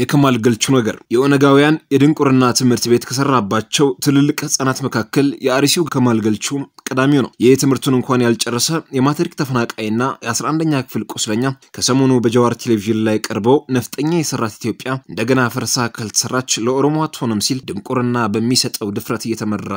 የከማል ገልቹ ነገር የኦነጋውያን የድንቁርና ትምህርት ቤት ከሰራባቸው ትልልቅ ህጻናት መካከል የአርሲው ከማል ገልቹ ቀዳሚው ነው። ይህ ትምህርቱን እንኳን ያልጨረሰ የማትሪክ ተፈናቃይና የ11ኛ ክፍል ቁስለኛ ከሰሞኑ በጀዋር ቴሌቪዥን ላይ ቀርበው ነፍጠኛ የሰራት ኢትዮጵያ እንደገና ፈርሳ ካልተሰራች ለኦሮሞ አትሆንም ሲል ድንቁርና በሚሰጠው ድፍረት እየተመራ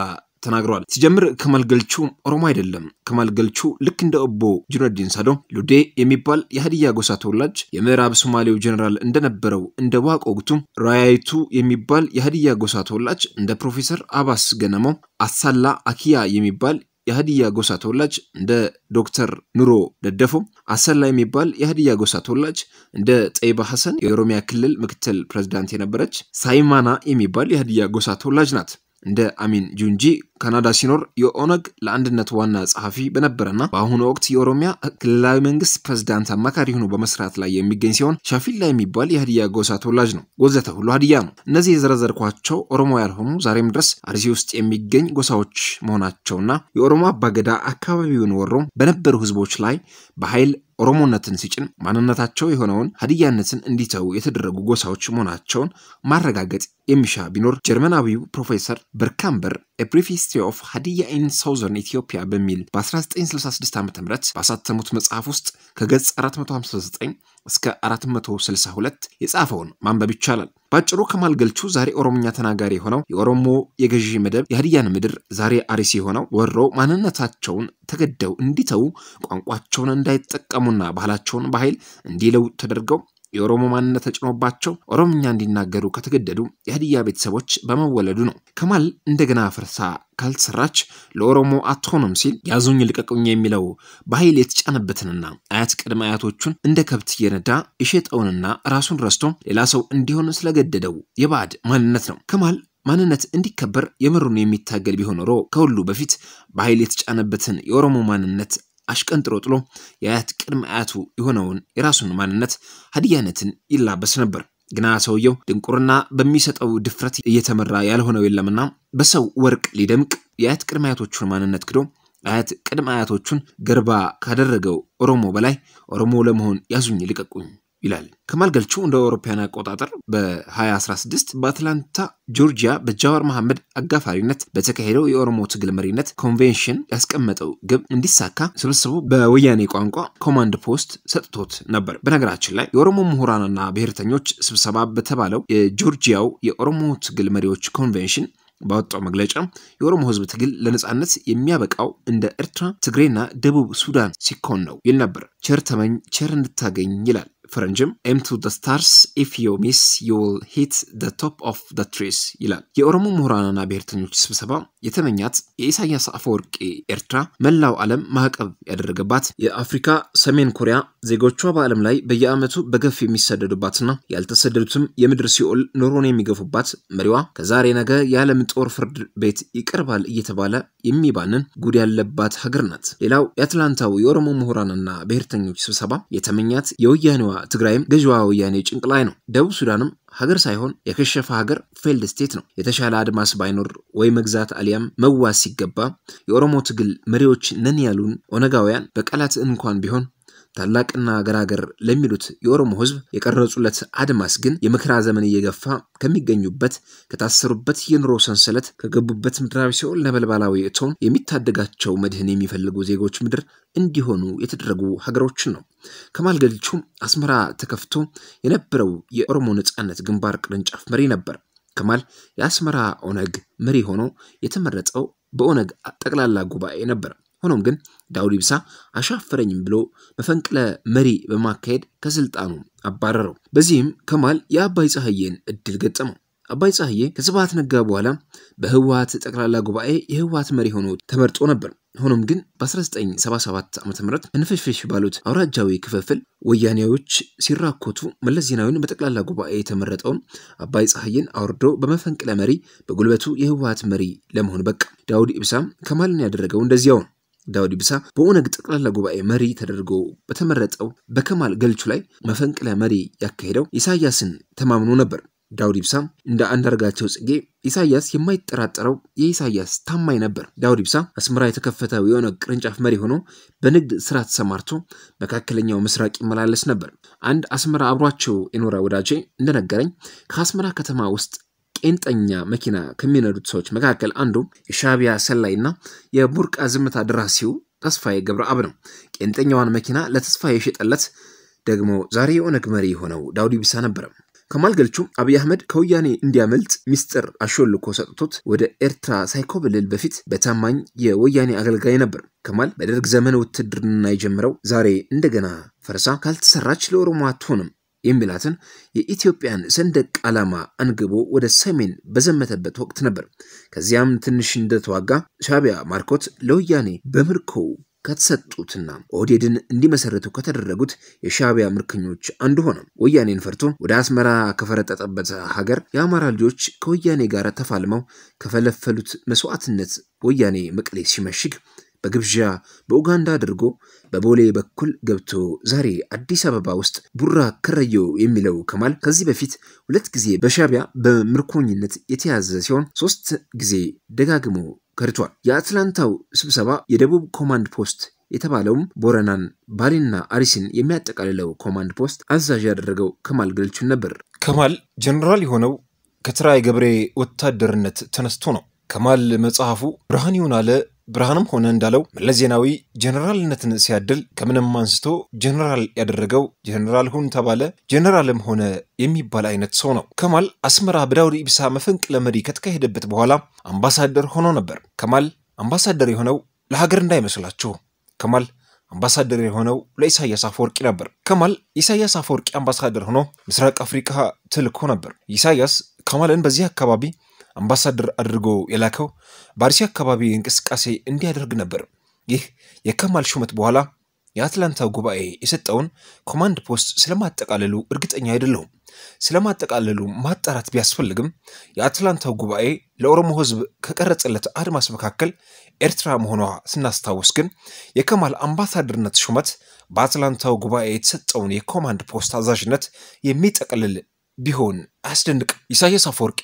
ተናግረዋል። ሲጀምር ከማል ገልቹ ኦሮሞ አይደለም። ከማል ገልቹ ልክ እንደ ኦቦ ጁነዲን ሳዶ ሉዴ የሚባል የሀዲያ ጎሳ ተወላጅ የምዕራብ ሶማሌው ጀኔራል እንደነበረው እንደ ዋቆ ጉቱ ራያይቱ የሚባል የሀዲያ ጎሳ ተወላጅ እንደ ፕሮፌሰር አባስ ገነመው አሳላ አኪያ የሚባል የሀዲያ ጎሳ ተወላጅ እንደ ዶክተር ኑሮ ደደፎ፣ አሰላ የሚባል የሀዲያ ጎሳ ተወላጅ እንደ ጠይባ ሐሰን የኦሮሚያ ክልል ምክትል ፕሬዚዳንት የነበረች ሳይማና የሚባል የሀዲያ ጎሳ ተወላጅ ናት። እንደ አሚን ጁንጂ ካናዳ ሲኖር የኦነግ ለአንድነት ዋና ጸሐፊ በነበረና በአሁኑ ወቅት የኦሮሚያ ክልላዊ መንግስት ፕሬዝዳንት አማካሪ ሆኖ በመስራት ላይ የሚገኝ ሲሆን ሻፊላ የሚባል የሀዲያ ጎሳ ተወላጅ ነው። ጎዘተ ሁሉ ሀዲያ ነው። እነዚህ የዘረዘርኳቸው ኦሮሞ ያልሆኑ ዛሬም ድረስ አርሲ ውስጥ የሚገኝ ጎሳዎች መሆናቸውና የኦሮሞ አባገዳ አካባቢውን ወሮ በነበሩ ህዝቦች ላይ በኃይል ኦሮሞነትን ሲጭን ማንነታቸው የሆነውን ሀዲያነትን እንዲተዉ የተደረጉ ጎሳዎች መሆናቸውን ማረጋገጥ የሚሻ ቢኖር ጀርመናዊው ፕሮፌሰር በርካምበር ኤብሪፍ ሂስትሪ ኦፍ ሀዲያ ኢን ሳውዘርን ኢትዮጵያ በሚል በ1966 ዓ ም ባሳተሙት መጽሐፍ ውስጥ ከገጽ 459 እስከ 462 የጻፈውን ማንበብ ይቻላል። በአጭሩ ከማል ገልቹ ዛሬ ኦሮምኛ ተናጋሪ የሆነው የኦሮሞ የገዢ መደብ የሀዲያን ምድር ዛሬ አርሲ የሆነው ወሮ ማንነታቸውን ተገደው እንዲተዉ ቋንቋቸውን እንዳይጠቀሙና ባህላቸውን በኃይል እንዲለው ተደርገው የኦሮሞ ማንነት ተጭኖባቸው ኦሮምኛ እንዲናገሩ ከተገደዱ የሀዲያ ቤተሰቦች በመወለዱ ነው። ከማል እንደገና ፈርሳ ካልተሰራች ለኦሮሞ አትሆንም ሲል ያዙኝ ልቀቁኝ የሚለው በኃይል የተጫነበትንና አያት ቅድመ አያቶቹን እንደ ከብት እየነዳ የሸጠውንና ራሱን ረስቶ ሌላ ሰው እንዲሆን ስለገደደው የባዕድ ማንነት ነው። ከማል ማንነት እንዲከበር የምሩን የሚታገል ቢሆን ኖሮ ከሁሉ በፊት በኃይል የተጫነበትን የኦሮሞ ማንነት አሽቀንጥሮ ጥሎ የአያት ቅድመ አያቱ የሆነውን የራሱን ማንነት ሀዲያነትን ይላበስ ነበር። ግና ሰውየው ድንቁርና በሚሰጠው ድፍረት እየተመራ ያልሆነው የለምና በሰው ወርቅ ሊደምቅ የአያት ቅድመ አያቶቹን ማንነት ክዶ አያት ቅድመ አያቶቹን ገርባ ካደረገው ኦሮሞ በላይ ኦሮሞ ለመሆን ያዙኝ ልቀቁኝ ይላል። ከማል ገልቹ እንደ አውሮፓውያን አቆጣጠር በ2016 በአትላንታ ጆርጂያ በጃዋር መሐመድ አጋፋሪነት በተካሄደው የኦሮሞ ትግል መሪነት ኮንቬንሽን ያስቀመጠው ግብ እንዲሳካ ስብስቡ በወያኔ ቋንቋ ኮማንድ ፖስት ሰጥቶት ነበር። በነገራችን ላይ የኦሮሞ ምሁራንና ብሔርተኞች ስብሰባ በተባለው የጆርጂያው የኦሮሞ ትግል መሪዎች ኮንቬንሽን ባወጣው መግለጫ የኦሮሞ ህዝብ ትግል ለነጻነት የሚያበቃው እንደ ኤርትራ፣ ትግሬና ደቡብ ሱዳን ሲኮን ነው ይል ነበር። ቸር ተመኝ ቸር እንድታገኝ ይላል። ፈረንጅም ኤም ቱ ስታርስ ኢፍ ዩ ሚስ ዩ ዊል ሂት ቶፕ ኦፍ ትሪስ ይላል። የኦሮሞ ምሁራንና ብሔርተኞች ስብሰባ የተመኛት የኢሳያስ አፈወርቂ ኤርትራ መላው ዓለም ማዕቀብ ያደረገባት የአፍሪካ ሰሜን ኮሪያ ዜጎቿ በዓለም ላይ በየዓመቱ በገፍ የሚሰደዱባትና ያልተሰደዱትም የምድር ሲኦል ኑሮን የሚገፉባት መሪዋ ከዛሬ ነገ የዓለም ጦር ፍርድ ቤት ይቀርባል እየተባለ የሚባንን ጉድ ያለባት ሀገር ናት። ሌላው የአትላንታው የኦሮሞ ምሁራንና ብሔርተኞች ስብሰባ የተመኛት የወያኔዋ ትግራይም ገዥዋ ወያኔ ጭንቅ ላይ ነው። ደቡብ ሱዳንም ሀገር ሳይሆን የከሸፈ ሀገር ፌልድ ስቴት ነው። የተሻለ አድማስ ባይኖር ወይ መግዛት አሊያም መዋስ ሲገባ የኦሮሞ ትግል መሪዎች ነን ያሉን ኦነጋውያን በቃላት እንኳን ቢሆን ታላቅና ገራገር ለሚሉት የኦሮሞ ህዝብ የቀረጹለት አድማስ ግን የመከራ ዘመን እየገፋ ከሚገኙበት ከታሰሩበት የኑሮ ሰንሰለት ከገቡበት ምድራዊ ሲኦል ነበልባላዊ እቶን የሚታደጋቸው መድህን የሚፈልጉ ዜጎች ምድር እንዲሆኑ የተደረጉ ሀገሮችን ነው። ከማል አስመራ ተከፍቶ የነበረው የኦሮሞ ነጻነት ግንባር ቅርንጫፍ መሪ ነበር። ከማል የአስመራ ኦነግ መሪ ሆኖ የተመረጠው በኦነግ ጠቅላላ ጉባኤ ነበር። ሆኖም ግን ዳውድ ኢብሳ አሻፈረኝም ብሎ መፈንቅለ መሪ በማካሄድ ከስልጣኑ አባረረው። በዚህም ከማል የአባይ ፀሐዬን እድል ገጠመው። አባይ ፀሐዬ ከስብሐት ነጋ በኋላ በህወሀት ጠቅላላ ጉባኤ የህወሀት መሪ ሆኖ ተመርጦ ነበር። ሆኖም ግን በ1977 ዓ ም እንፍሽፍሽ ባሉት አውራጃዊ ክፍፍል ወያኔዎች ሲራኮቱ መለስ ዜናዊን በጠቅላላ ጉባኤ የተመረጠውን አባይ ፀሐይን አውርዶ በመፈንቅለ መሪ በጉልበቱ የህወሀት መሪ ለመሆን በቃ። ዳውድ ኢብሳም ከማልን ያደረገው እንደዚያው ነው። ዳውድ ኢብሳ በኦነግ ጠቅላላ ጉባኤ መሪ ተደርጎ በተመረጠው በከማል ገልቹ ላይ መፈንቅለ መሪ ያካሄደው ኢሳያስን ተማምኖ ነበር። ዳውድ ኢብሳም እንደ አንዳርጋቸው ጽጌ ኢሳያስ የማይጠራጠረው የኢሳያስ ታማኝ ነበር። ዳውድ ኢብሳ አስመራ የተከፈተው የኦነግ ቅርንጫፍ መሪ ሆኖ በንግድ ስራ ተሰማርቶ መካከለኛው ምስራቅ ይመላለስ ነበር። አንድ አስመራ አብሯቸው የኖረ ወዳጄ እንደነገረኝ ከአስመራ ከተማ ውስጥ ቄንጠኛ መኪና ከሚነዱት ሰዎች መካከል አንዱ የሻቢያ ሰላይና የቡርቃ ዝምታ ደራሲው ተስፋዬ ገብረአብ ነው። ቄንጠኛዋን መኪና ለተስፋዬ የሸጠለት ደግሞ ዛሬ የኦነግ መሪ የሆነው ዳውድ ኢብሳ ነበረ። ከማል ገልቹ አብይ አህመድ ከወያኔ እንዲያመልጥ ሚስጥር አሾልኮ ሰጥቶት ወደ ኤርትራ ሳይኮበልል በፊት በታማኝ የወያኔ አገልጋይ ነበር። ከማል በደርግ ዘመን ውትድርና የጀመረው ዛሬ እንደገና ፈርሳ ካልተሰራች ለኦሮሞ አትሆንም የሚላትን የኢትዮጵያን ሰንደቅ ዓላማ አንግቦ ወደ ሰሜን በዘመተበት ወቅት ነበር። ከዚያም ትንሽ እንደተዋጋ ሻቢያ ማርኮት ለወያኔ በምርኮው ከተሰጡትና ኦህዴድን እንዲመሰርቱ ከተደረጉት የሻቢያ ምርኮኞች አንዱ ሆነ። ወያኔን ፈርቶ ወደ አስመራ ከፈረጠጠበት ሀገር የአማራ ልጆች ከወያኔ ጋር ተፋልመው ከፈለፈሉት መስዋዕትነት ወያኔ መቀሌ ሲመሽግ በግብዣ በኡጋንዳ አድርጎ በቦሌ በኩል ገብቶ ዛሬ አዲስ አበባ ውስጥ ቡራ ከረዮ የሚለው ከማል ከዚህ በፊት ሁለት ጊዜ በሻቢያ በምርኮኝነት የተያዘ ሲሆን ሶስት ጊዜ ደጋግሞ ከድቷል። የአትላንታው ስብሰባ የደቡብ ኮማንድ ፖስት የተባለውም ቦረናን፣ ባሌና አሪሲን የሚያጠቃልለው ኮማንድ ፖስት አዛዥ ያደረገው ከማል ገልቹን ነበር። ከማል ጀኔራል የሆነው ከትራይ ገብሬ ወታደርነት ተነስቶ ነው። ከማል መጽሐፉ ብርሃን ይሁን አለ ብርሃንም ሆነ እንዳለው መለስ ዜናዊ ጀኔራልነትን ሲያድል ከምንም አንስቶ ጀኔራል ያደረገው ጀኔራል ሁን ተባለ ጀኔራልም ሆነ የሚባል አይነት ሰው ነው። ከማል አስመራ በዳውድ ኢብሳ መፈንቅለ መሪ ከተካሄደበት በኋላ አምባሳደር ሆኖ ነበር። ከማል አምባሳደር የሆነው ለሀገር እንዳይመስላችሁ። ከማል አምባሳደር የሆነው ለኢሳያስ አፈወርቂ ነበር። ከማል ኢሳያስ አፈወርቂ አምባሳደር ሆኖ ምስራቅ አፍሪካ ትልኮ ነበር። ኢሳያስ ከማልን በዚህ አካባቢ አምባሳደር አድርጎ የላከው በአርሲ አካባቢ እንቅስቃሴ እንዲያደርግ ነበር። ይህ የከማል ሹመት በኋላ የአትላንታ ጉባኤ የሰጠውን ኮማንድ ፖስት ስለማጠቃለሉ እርግጠኛ አይደለሁም። ስለማጠቃለሉ ማጣራት ቢያስፈልግም የአትላንታው ጉባኤ ለኦሮሞ ሕዝብ ከቀረጸለት አድማስ መካከል ኤርትራ መሆኗ ስናስታውስ ግን የከማል አምባሳደርነት ሹመት በአትላንታው ጉባኤ የተሰጠውን የኮማንድ ፖስት አዛዥነት የሚጠቀልል ቢሆን አያስደንቅ። ኢሳያስ አፈወርቂ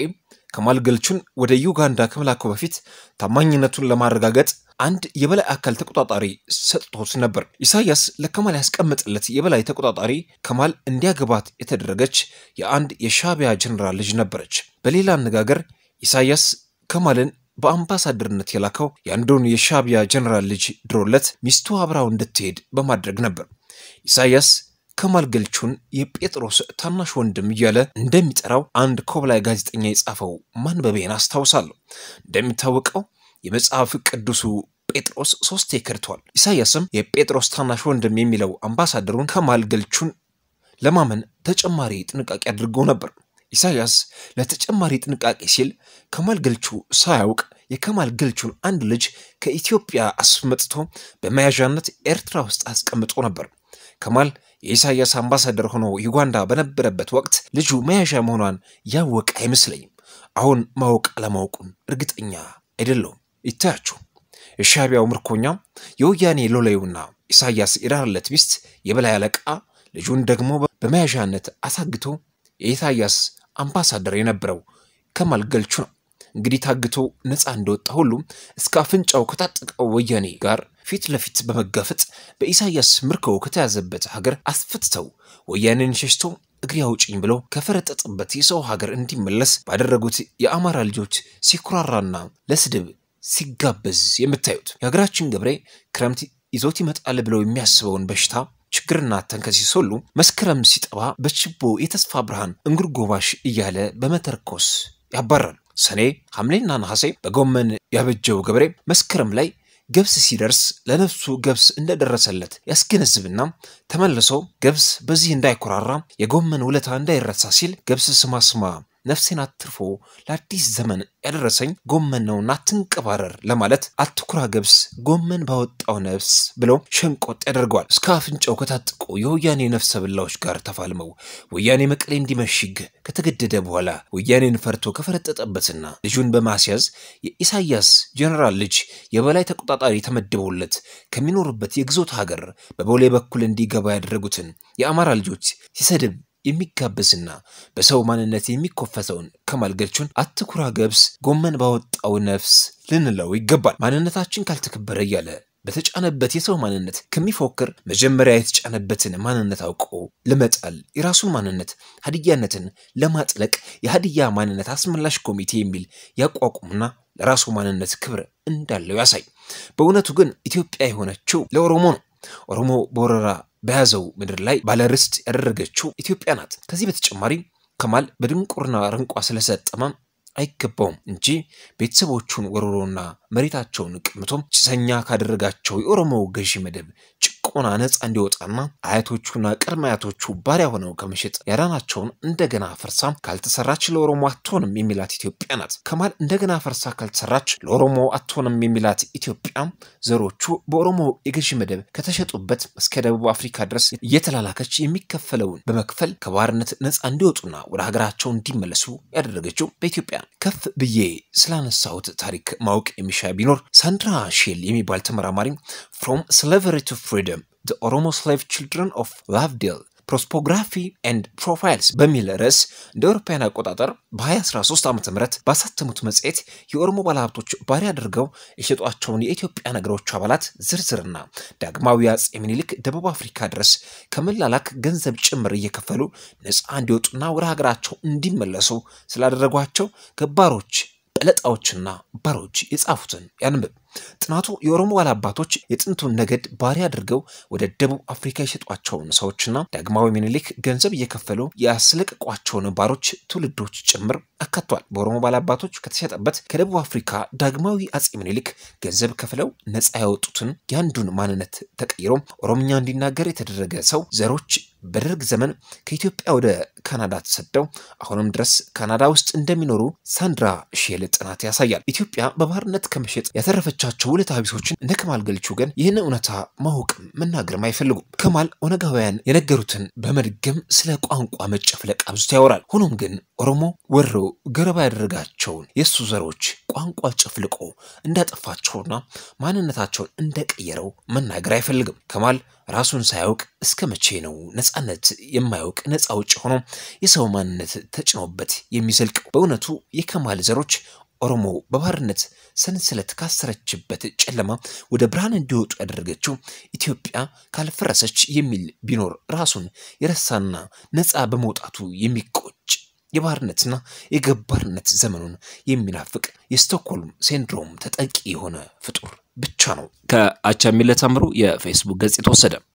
ከማል ገልቹን ወደ ዩጋንዳ ከመላኩ በፊት ታማኝነቱን ለማረጋገጥ አንድ የበላይ አካል ተቆጣጣሪ ሰጥቶት ነበር። ኢሳያስ ለከማል ያስቀመጠለት የበላይ ተቆጣጣሪ ከማል እንዲያገባት የተደረገች የአንድ የሻቢያ ጀኔራል ልጅ ነበረች። በሌላ አነጋገር ኢሳያስ ከማልን በአምባሳደርነት የላከው የአንዱን የሻቢያ ጀኔራል ልጅ ድሮለት ሚስቱ አብራው እንድትሄድ በማድረግ ነበር። ኢሳያስ ከማል ገልቹን የጴጥሮስ ታናሽ ወንድም እያለ እንደሚጠራው አንድ ኮብላይ ጋዜጠኛ የጻፈው ማንበቤን አስታውሳለሁ። እንደሚታወቀው የመጽሐፍ ቅዱሱ ጴጥሮስ ሶስቴ ከድቷል። ኢሳያስም የጴጥሮስ ታናሽ ወንድም የሚለው አምባሳደሩን ከማል ገልቹን ለማመን ተጨማሪ ጥንቃቄ አድርገው ነበር። ኢሳያስ ለተጨማሪ ጥንቃቄ ሲል ከማል ገልቹ ሳያውቅ የከማል ገልቹን አንድ ልጅ ከኢትዮጵያ አስመጥቶ በመያዣነት ኤርትራ ውስጥ አስቀምጦ ነበር። ከማል የኢሳያስ አምባሳደር ሆኖ ዩጋንዳ በነበረበት ወቅት ልጁ መያዣ መሆኗን ያወቀ አይመስለኝም። አሁን ማወቅ አለማወቁን እርግጠኛ አይደለውም። ይታያችሁ፣ የሻቢያው ምርኮኛ የወያኔ ሎሌውና ኢሳያስ የዳርለት ሚስት የበላይ አለቃ ልጁን ደግሞ በመያዣነት አሳግቶ የኢሳያስ አምባሳደር የነበረው ከማል ገልቹ ነው። እንግዲህ ታግቶ ነፃ እንደወጣ ሁሉም እስከ አፍንጫው ከታጠቀው ወያኔ ጋር ፊት ለፊት በመጋፈጥ በኢሳያስ ምርኮ ከተያዘበት ሀገር አስፈትተው ወያኔን ሸሽቶ እግሬ አውጭኝ ብለው ከፈረጠጥበት የሰው ሀገር እንዲመለስ ባደረጉት የአማራ ልጆች ሲኩራራና ለስድብ ሲጋበዝ የምታዩት የሀገራችን ገብሬ ክረምት ይዞት ይመጣል ብለው የሚያስበውን በሽታ ችግርና ተንከሲስ ሁሉ መስከረም ሲጠባ በችቦ የተስፋ ብርሃን እንጉርጎባሽ እያለ በመተርኮስ ያባራል። ሰኔ ሐምሌና ነሐሴ በጎመን ያበጀው ገበሬ መስከረም ላይ ገብስ ሲደርስ ለነፍሱ ገብስ እንደደረሰለት ያስገነዝብና ተመልሶ ገብስ በዚህ እንዳይኮራራ የጎመን ውለታ እንዳይረሳ ሲል ገብስ ስማስማ ነፍሴን አትርፎ ለአዲስ ዘመን ያደረሰኝ ጎመን ነውና አትንቀባረር ለማለት አትኩራ ገብስ ጎመን ባወጣው ነፍስ ብለው ሸንቆጥ ያደርገዋል። እስከ አፍንጫው ከታጥቆ የወያኔ ነፍሰ ብላዎች ጋር ተፋልመው ወያኔ መቀሌ እንዲመሽግ ከተገደደ በኋላ ወያኔን ፈርቶ ከፈረጠጠበትና ልጁን በማስያዝ የኢሳያስ ጀነራል ልጅ የበላይ ተቆጣጣሪ ተመድቦለት ከሚኖርበት የግዞት ሀገር በቦሌ በኩል እንዲገባ ያደረጉትን የአማራ ልጆች ሲሰድብ የሚጋበስና በሰው ማንነት የሚኮፈሰውን ከማል ገልቹን አትኩራ ገብስ ጎመን ባወጣው ነፍስ ልንለው ይገባል። ማንነታችን ካልተከበረ እያለ በተጫነበት የሰው ማንነት ከሚፎክር መጀመሪያ የተጫነበትን ማንነት አውቆ ለመጣል የራሱን ማንነት ሀድያነትን ለማጥለቅ የሀድያ ማንነት አስመላሽ ኮሚቴ የሚል ያቋቁምና ለራሱ ማንነት ክብር እንዳለው ያሳይ። በእውነቱ ግን ኢትዮጵያ የሆነችው ለኦሮሞ ነው። ኦሮሞ በወረራ በያዘው ምድር ላይ ባለርስት ያደረገችው ኢትዮጵያ ናት። ከዚህ በተጨማሪ ከማል በድንቁርና ርንቋ ስለሰጠመ አይገባውም እንጂ ቤተሰቦቹን ወርሮና መሬታቸውን ቀምቶም ጭሰኛ ካደረጋቸው የኦሮሞ ገዢ መደብ ከጭቆና ነፃ እንዲወጣና አያቶቹና ቅድመ አያቶቹ ባሪያ ሆነው ከመሸጥ ያዳናቸውን እንደገና ፈርሳ ካልተሰራች ለኦሮሞ አትሆንም የሚላት ኢትዮጵያ ናት። ከማል እንደገና ፈርሳ ካልተሰራች ለኦሮሞ አትሆንም የሚላት ኢትዮጵያ ዘሮቹ በኦሮሞ የገዢ መደብ ከተሸጡበት እስከ ደቡብ አፍሪካ ድረስ እየተላላከች የሚከፈለውን በመክፈል ከባርነት ነፃ እንዲወጡና ወደ ሀገራቸው እንዲመለሱ ያደረገችው በኢትዮጵያ ከፍ ብዬ ስላነሳሁት ታሪክ ማወቅ የሚሻ ቢኖር ሳንድራ ሼል የሚባል ተመራማሪ ፍሮም ስሌቨሪ ቱ ፍሪደም ዘ ኦሮሞ ስሌቭ ችልድረን ኦፍ ላቭዴል ፕሮስፖግራፊ ኤንድ ፕሮፋይልስ በሚል ርዕስ እንደ አውሮፓውያን አቆጣጠር በ2013 ዓ ም ባሳተሙት መጽሔት የኦሮሞ ባለሀብቶች ባሪያ አድርገው የሸጧቸውን የኢትዮጵያ ነገሮች አባላት ዝርዝርና ዳግማዊ አጼ ምኒልክ ደቡብ አፍሪካ ድረስ ከመላላክ ገንዘብ ጭምር እየከፈሉ ነፃ እንዲወጡና ወደ ሀገራቸው እንዲመለሱ ስላደረጓቸው ገባሮች፣ በለጣዎችና ባሮች የጻፉትን ያንብብ። ጥናቱ የኦሮሞ ዋላ አባቶች የጥንቱን ነገድ ባሪያ አድርገው ወደ ደቡብ አፍሪካ የሸጧቸውን ሰዎችና ዳግማዊ ምኒልክ ገንዘብ እየከፈሉ ያስለቀቋቸውን ባሮች ትውልዶች ጭምር አካቷል። በኦሮሞ ባላ አባቶች ከተሸጠበት ከደቡብ አፍሪካ ዳግማዊ አጼ ምኒልክ ገንዘብ ከፍለው ነፃ ያወጡትን የአንዱን ማንነት ተቀይሮ ኦሮምኛ እንዲናገር የተደረገ ሰው ዘሮች በደርግ ዘመን ከኢትዮጵያ ወደ ካናዳ ተሰደው አሁንም ድረስ ካናዳ ውስጥ እንደሚኖሩ ሳንድራ ሼል ጥናት ያሳያል። ኢትዮጵያ በባህርነት ከመሸጥ ያተረፈች ወዳጆቻቸው ውለታ ቢሶችን እንደ ከማል ገልቹ ግን ይህን እውነታ ማወቅም መናገርም አይፈልጉም። ከማል ኦነጋውያን የነገሩትን በመድገም ስለ ቋንቋ መጨፍለቅ አብዝቶ ያወራል። ሆኖም ግን ኦሮሞ ወሮ ገረባ ያደረጋቸውን የእሱ ዘሮች ቋንቋ ጨፍልቆ እንዳጠፋቸውና ማንነታቸውን እንደቀየረው መናገር አይፈልግም። ከማል ራሱን ሳያውቅ እስከ መቼ ነው ነፃነት የማያውቅ ነፃ ውጭ ሆኖ የሰው ማንነት ተጭኖበት የሚዘልቅ? በእውነቱ የከማል ዘሮች ኦሮሞ በባርነት ሰንሰለት ካሰረችበት ጨለማ ወደ ብርሃን እንዲወጡ ያደረገችው ኢትዮጵያ ካልፈረሰች የሚል ቢኖር ራሱን የረሳና ነፃ በመውጣቱ የሚቆጭ የባርነትና የገባርነት ዘመኑን የሚናፍቅ የስቶክሆልም ሲንድሮም ተጠቂ የሆነ ፍጡር ብቻ ነው። ከአቻሚለት ታምሩ የፌስቡክ ገጽ የተወሰደ